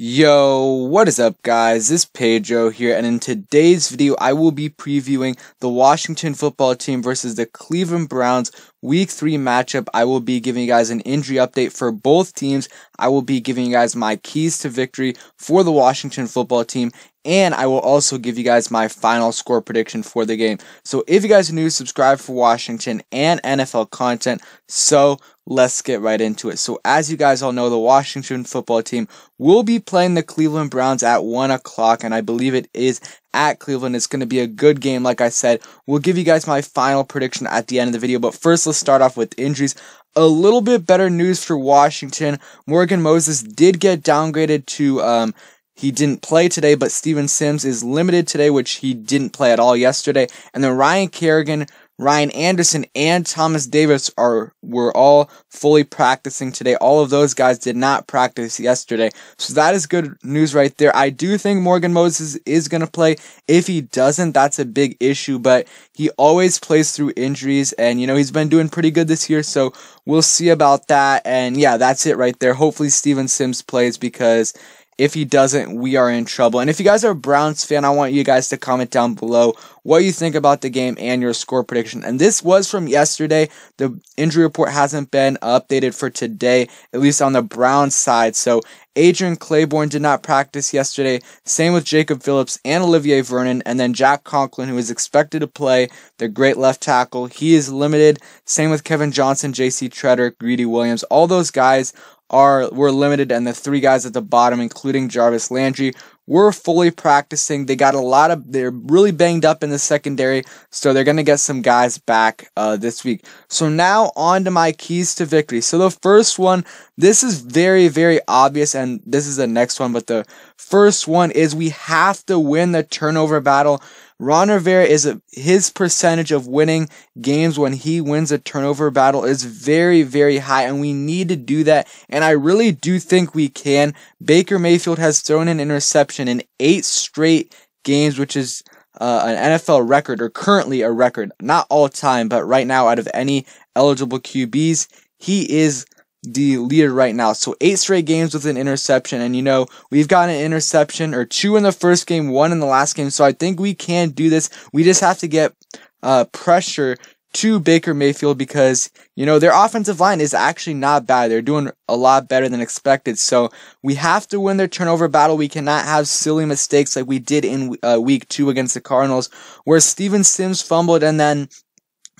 Yo, what is up guys? This is Pedro here and in today's video I will be previewing the Washington football team versus the Cleveland Browns week 3 matchup. I will be giving you guys an injury update for both teams. I will be giving you guys my keys to victory for the Washington football team and I will also give you guys my final score prediction for the game. So if you guys are new, subscribe for Washington and NFL content. So let's get right into it. So as you guys all know, the Washington football team will be playing the Cleveland Browns at one o'clock, and I believe it is at Cleveland. It's going to be a good game. Like I said, we'll give you guys my final prediction at the end of the video. But first, let's start off with injuries. A little bit better news for Washington. Morgan Moses did get downgraded to, um, he didn't play today, but Steven Sims is limited today, which he didn't play at all yesterday. And then Ryan Kerrigan, Ryan Anderson, and Thomas Davis are were all fully practicing today. All of those guys did not practice yesterday. So that is good news right there. I do think Morgan Moses is gonna play. If he doesn't, that's a big issue, but he always plays through injuries and you know he's been doing pretty good this year, so we'll see about that. And yeah, that's it right there. Hopefully Steven Sims plays because if he doesn't, we are in trouble. And if you guys are a Browns fan, I want you guys to comment down below what you think about the game and your score prediction. And this was from yesterday. The injury report hasn't been updated for today, at least on the Browns side. So Adrian Claiborne did not practice yesterday. Same with Jacob Phillips and Olivier Vernon. And then Jack Conklin, who is expected to play the great left tackle, he is limited. Same with Kevin Johnson, JC Treader, Greedy Williams. All those guys are were limited, and the three guys at the bottom, including Jarvis Landry, were fully practicing. They got a lot of, they're really banged up in the secondary, so they're going to get some guys back uh, this week. So now on to my keys to victory. So the first one, this is very, very obvious, and this is the next one, but the first one is we have to win the turnover battle. Ron Rivera is a, his percentage of winning games when he wins a turnover battle is very, very high, and we need to do that. And I really do think we can. Baker Mayfield has thrown an interception interception in eight straight games, which is uh, an NFL record or currently a record, not all time, but right now out of any eligible QBs, he is the leader right now. So eight straight games with an interception. And you know, we've got an interception or two in the first game, one in the last game. So I think we can do this. We just have to get uh, pressure to Baker Mayfield because, you know, their offensive line is actually not bad. They're doing a lot better than expected. So we have to win their turnover battle. We cannot have silly mistakes like we did in uh, week two against the Cardinals where Steven Sims fumbled and then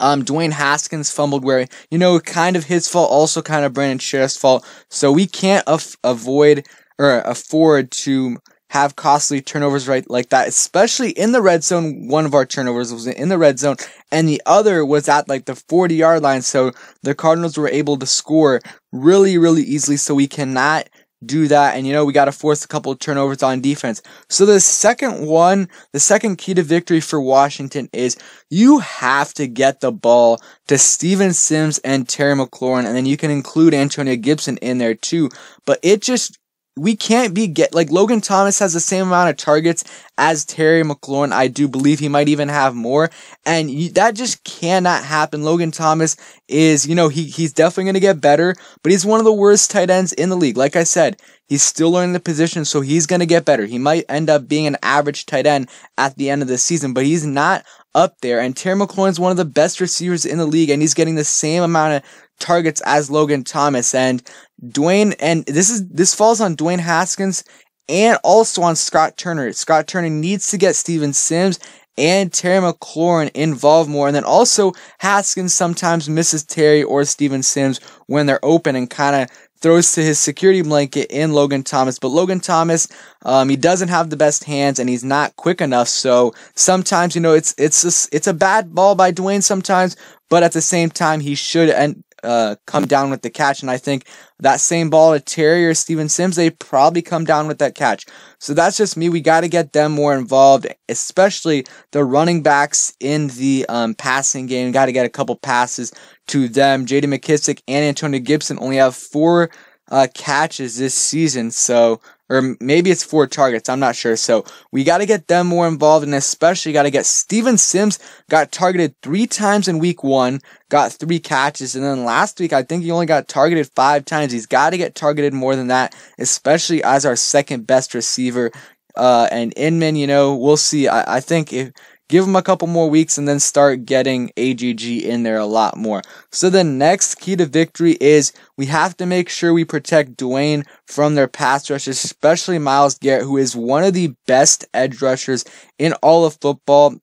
um, Dwayne Haskins fumbled where, you know, kind of his fault, also kind of Brandon Sheriff's fault. So we can't af- avoid or afford to have costly turnovers right like that, especially in the red zone. One of our turnovers was in the red zone and the other was at like the 40 yard line. So the Cardinals were able to score really, really easily. So we cannot do that. And you know, we got to force a couple turnovers on defense. So the second one, the second key to victory for Washington is you have to get the ball to Steven Sims and Terry McLaurin. And then you can include Antonio Gibson in there too. But it just we can't be get like Logan Thomas has the same amount of targets as Terry McLaurin. I do believe he might even have more, and you, that just cannot happen. Logan Thomas is, you know, he he's definitely going to get better, but he's one of the worst tight ends in the league. Like I said, he's still learning the position, so he's going to get better. He might end up being an average tight end at the end of the season, but he's not up there. And Terry McLaurin's one of the best receivers in the league, and he's getting the same amount of targets as Logan Thomas. And Dwayne, and this is this falls on Dwayne Haskins and also on Scott Turner. Scott Turner needs to get Steven Sims and Terry McLaurin involved more. And then also Haskins sometimes misses Terry or Steven Sims when they're open and kind of throws to his security blanket in Logan Thomas. But Logan Thomas, um, he doesn't have the best hands and he's not quick enough. So sometimes, you know, it's it's a, it's a bad ball by Dwayne sometimes, but at the same time, he should and. Uh, come down with the catch. And I think that same ball to Terry or Steven Sims, they probably come down with that catch. So that's just me. We got to get them more involved, especially the running backs in the um, passing game. Got to get a couple passes to them. JD McKissick and Antonio Gibson only have four uh, catches this season. So or maybe it's four targets. I'm not sure. So we got to get them more involved and especially got to get Steven Sims got targeted three times in week one, got three catches. And then last week, I think he only got targeted five times. He's got to get targeted more than that, especially as our second best receiver. Uh, and Inman, you know, we'll see. I, I think if, give them a couple more weeks and then start getting AGG in there a lot more. So the next key to victory is we have to make sure we protect Dwayne from their pass rushes, especially Miles Garrett, who is one of the best edge rushers in all of football.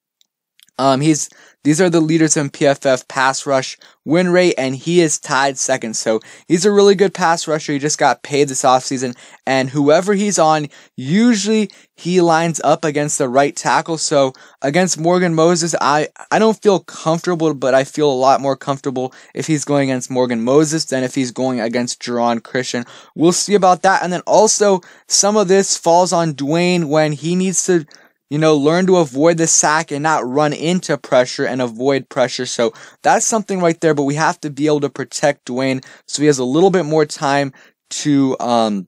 Um, he's these are the leaders in PFF pass rush win rate, and he is tied second. So he's a really good pass rusher. He just got paid this offseason, and whoever he's on, usually he lines up against the right tackle. So against Morgan Moses, I, I don't feel comfortable, but I feel a lot more comfortable if he's going against Morgan Moses than if he's going against Jerron Christian. We'll see about that. And then also, some of this falls on Dwayne when he needs to you know, learn to avoid the sack and not run into pressure and avoid pressure. So that's something right there, but we have to be able to protect Dwayne so he has a little bit more time to um,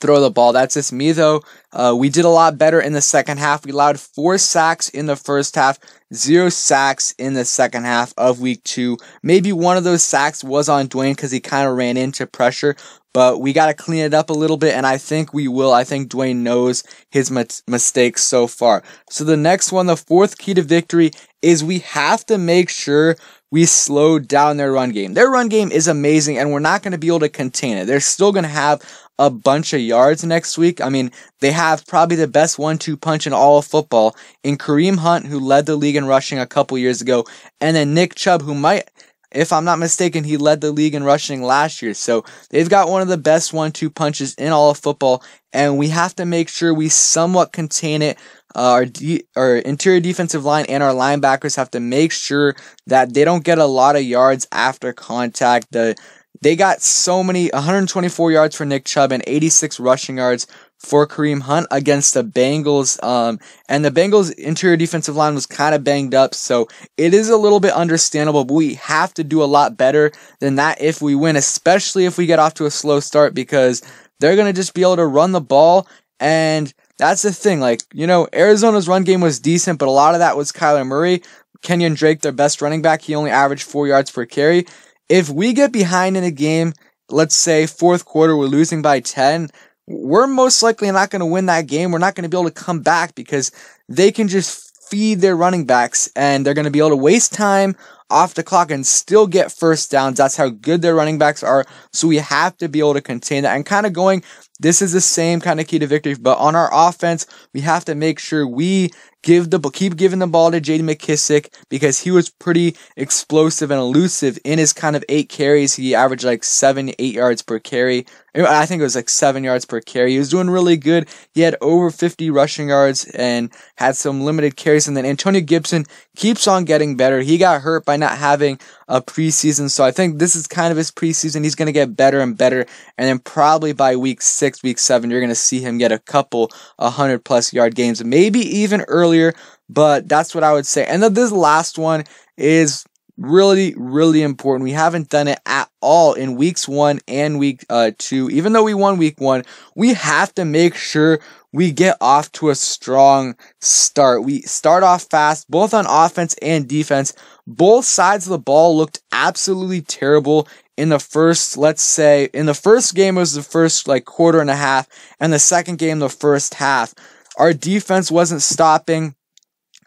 throw the ball. That's just me though. Uh, we did a lot better in the second half. We allowed four sacks in the first half, zero sacks in the second half of week two. Maybe one of those sacks was on Dwayne because he kind of ran into pressure, but we got to clean it up a little bit, and I think we will. I think Dwayne knows his mistakes so far. So the next one, the fourth key to victory, is we have to make sure we slow down their run game. Their run game is amazing, and we're not going to be able to contain it. They're still going to have a bunch of yards next week. I mean, they have probably the best one two punch in all of football in Kareem Hunt, who led the league in rushing a couple years ago, and then Nick Chubb, who might if I'm not mistaken, he led the league in rushing last year. So they've got one of the best one two punches in all of football, and we have to make sure we somewhat contain it. Uh, our, de- our interior defensive line and our linebackers have to make sure that they don't get a lot of yards after contact. The they got so many 124 yards for Nick Chubb and 86 rushing yards for Kareem Hunt against the Bengals. Um, and the Bengals' interior defensive line was kind of banged up, so it is a little bit understandable, but we have to do a lot better than that if we win, especially if we get off to a slow start because they're going to just be able to run the ball. And that's the thing. Like, you know, Arizona's run game was decent, but a lot of that was Kyler Murray. Kenyon Drake, their best running back, he only averaged four yards per carry. If we get behind in a game, let's say fourth quarter, we're losing by 10, we're most likely not going to win that game. We're not going to be able to come back because they can just feed their running backs and they're going to be able to waste time off the clock and still get first downs. That's how good their running backs are. So we have to be able to contain that and kind of going. This is the same kind of key to victory, but on our offense, we have to make sure we give the keep giving the ball to J.D. McKissick because he was pretty explosive and elusive in his kind of eight carries. He averaged like seven, eight yards per carry. I think it was like seven yards per carry. He was doing really good. He had over 50 rushing yards and had some limited carries. And then Antonio Gibson keeps on getting better. He got hurt by not having a preseason. So I think this is kind of his preseason. He's going to get better and better. And then probably by week six, week seven, you're going to see him get a couple 100 plus yard games, maybe even early earlier, but that's what I would say. And then this last one is really, really important. We haven't done it at all in weeks one and week uh, two. Even though we won week one, we have to make sure we get off to a strong start. We start off fast, both on offense and defense. Both sides of the ball looked absolutely terrible in the first, let's say, in the first game was the first like quarter and a half, and the second game the first half. Our defense wasn't stopping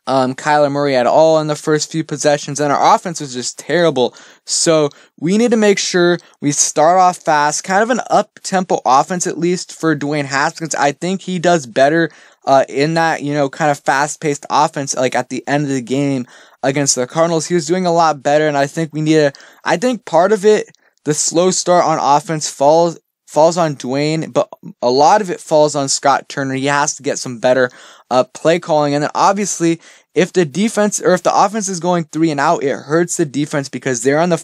um, Kyler Murray at all in the first few possessions, and our offense was just terrible. So we need to make sure we start off fast, kind of an up tempo offense at least for Dwayne Haskins. I think he does better uh, in that you know kind of fast paced offense, like at the end of the game against the Cardinals, he was doing a lot better, and I think we need to. I think part of it, the slow start on offense, falls falls on Dwayne, but a lot of it falls on Scott Turner. He has to get some better uh, play calling. And then obviously, if the defense or if the offense is going three and out, it hurts the defense because they're on the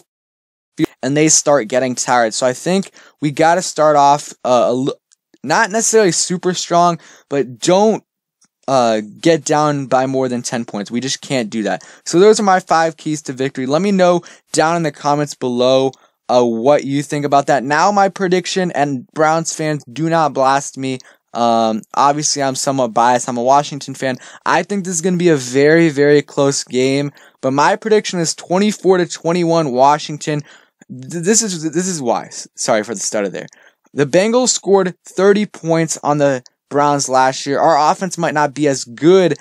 field and they start getting tired. So I think we got to start off uh, not necessarily super strong, but don't uh, get down by more than 10 points. We just can't do that. So those are my five keys to victory. Let me know down in the comments below uh, what you think about that. Now, my prediction, and Browns fans do not blast me. Um, obviously, I'm somewhat biased. I'm a Washington fan. I think this is going to be a very, very close game. But my prediction is 24 to 21 Washington. This is this is why. Sorry for the stutter there. The Bengals scored 30 points on the Browns last year. Our offense might not be as good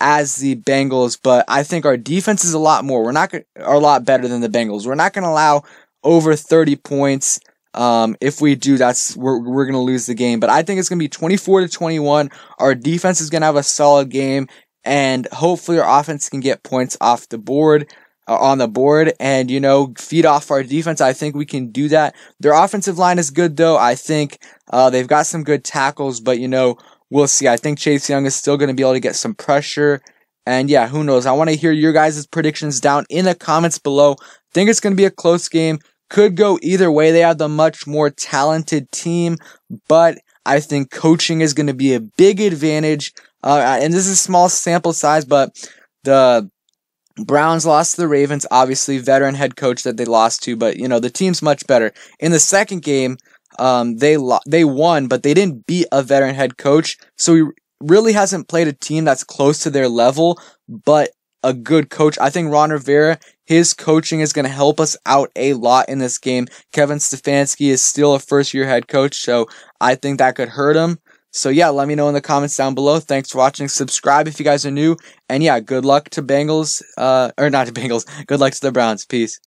as the Bengals, but I think our defense is a lot more. We're not are a lot better than the Bengals. We're not going to allow over 30 points. Um, if we do, that's we're we're gonna lose the game. But I think it's gonna be 24 to 21. Our defense is gonna have a solid game, and hopefully our offense can get points off the board uh, on the board and you know feed off our defense i think we can do that their offensive line is good though i think uh, they've got some good tackles but you know we'll see i think chase young is still going to be able to get some pressure and yeah who knows i want to hear your guys' predictions down in the comments below think it's going to be a close game could go either way. They have the much more talented team, but I think coaching is going to be a big advantage. Uh, and this is small sample size, but the Browns lost to the Ravens, obviously veteran head coach that they lost to, but you know, the team's much better. In the second game, um, they lo- they won, but they didn't beat a veteran head coach. So he really hasn't played a team that's close to their level, but a good coach. I think Ron Rivera his coaching is going to help us out a lot in this game. Kevin Stefanski is still a first year head coach, so I think that could hurt him. So yeah, let me know in the comments down below. Thanks for watching. Subscribe if you guys are new. And yeah, good luck to Bengals, uh, or not to Bengals. Good luck to the Browns. Peace.